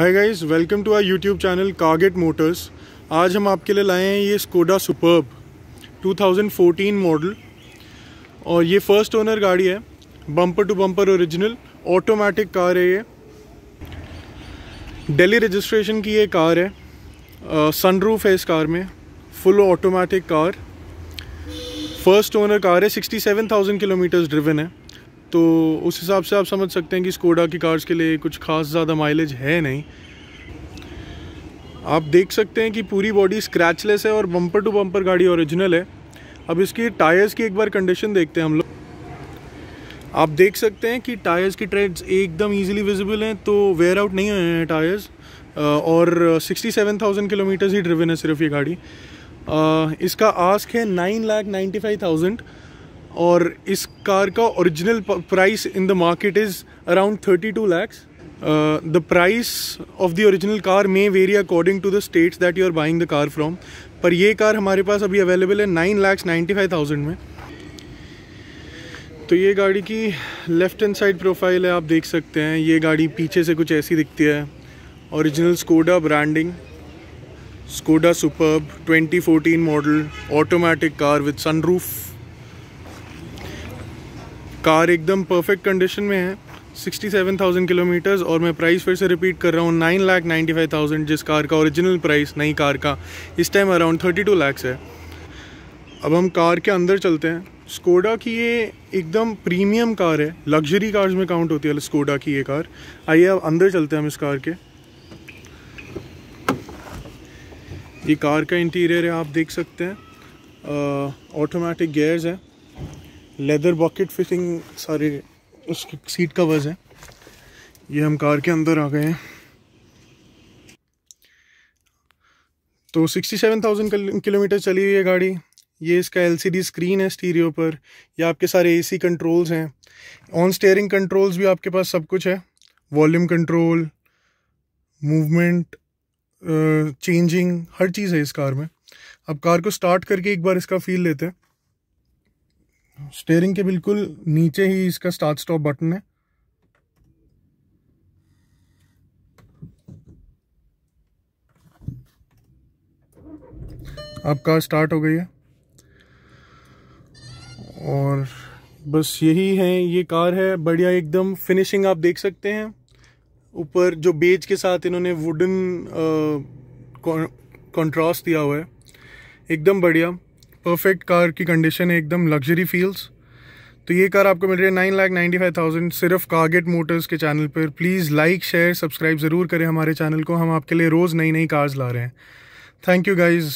hi guys welcome to our YouTube channel कागेट motors आज हम आपके लिए लाए हैं ये स्कोडा सुपर्ब 2014 मॉडल और ये फर्स्ट ओनर गाड़ी है bumper to bumper original automatic car है ये डेली रजिस्ट्रेशन की ये कार है सनरूफ है इस कार में full automatic car first owner car है 67,000 किलोमीटर्स ड्रिवन है तो उस हिसाब से आप समझ सकते हैं कि स्कोडा की कार्स के लिए कुछ खास ज़्यादा माइलेज है नहीं आप देख सकते हैं कि पूरी बॉडी स्क्रैचलेस है और बम्पर टू बम्पर गाड़ी ओरिजिनल है अब इसकी टायर्स की एक बार कंडीशन देखते हैं हम लोग आप देख सकते हैं कि टायर्स की ट्रेड्स एकदम इजीली विजिबल हैं तो वेयर आउट नहीं हुए हैं टायर्स और 67,000 किलोमीटर्स ही ड्रिवन है सिर्फ ये गाड़ी इसका आस्क है nine lakh ninety five thousand और इस कार का original price in the market is around 32 two lakhs the price of the original car may vary according to the states that you are buying the car from पर ये car हमारे पास अभी available है nine lakhs ninety five thousand में तो ये गाड़ी की लेफ़्ट हैंड साइड प्रोफाइल है आप देख सकते हैं ये गाड़ी पीछे से कुछ ऐसी दिखती है original Skoda branding Skoda super 2014 model automatic car with sunroof car एकदम परफेक्ट कंडीशन में है 67,000 किलोमीटर्स और मैं प्राइस फिर से रिपीट कर रहा हूँ nine lakh ninety five thousand जिस कार का ओरिजिनल प्राइस नई कार का इस time around thirty two lakhs है अब हम कार के अंदर चलते हैं स्कोडा की ये एकदम प्रीमियम कार है लग्जरी कार्स में काउंट होती है स्कोडा की ये कार आइए अब अंदर चलते हैं हम इस कार के ये कार का इंटीरियर है आप देख सकते हैं ऑटोमेटिक गेयर्स है लेदर बॉकेट फिशिंग सारे उसके सीट कवर्स हैं ये हम कार के अंदर आ गए हैं तो 67,000 किलोमीटर चली हुई है गाड़ी ये इसका एलसीडी स्क्रीन है स्टीरियो पर ये आपके सारे एसी कंट्रोल्स हैं ऑन स्टेयरिंग कंट्रोल्स भी आपके पास सब कुछ है वॉल्यूम कंट्रोल मूवमेंट चेंजिंग हर चीज़ है इस कार में अब कार को स्टार्ट करके एक बार इसका फील लेते हैं स्टेयरिंग के बिल्कुल नीचे ही इसका स्टार्ट स्टॉप बटन है कार स्टार्ट हो गई है और बस यही है ये कार है बढ़िया एकदम फिनिशिंग आप देख सकते हैं ऊपर जो बेज के साथ इन्होंने वुडन कॉन्ट्रास्ट दिया हुआ है एकदम बढ़िया परफेक्ट कार की कंडीशन है एकदम लग्जरी फील्स तो ये कार आपको मिल रही है nine lakh ninety five thousand सिर्फ कारगेट मोटर्स के चैनल पर प्लीज़ लाइक शेयर सब्सक्राइब ज़रूर करें हमारे चैनल को हम आपके लिए रोज़ नई नई कार्स ला रहे हैं थैंक यू गाइज़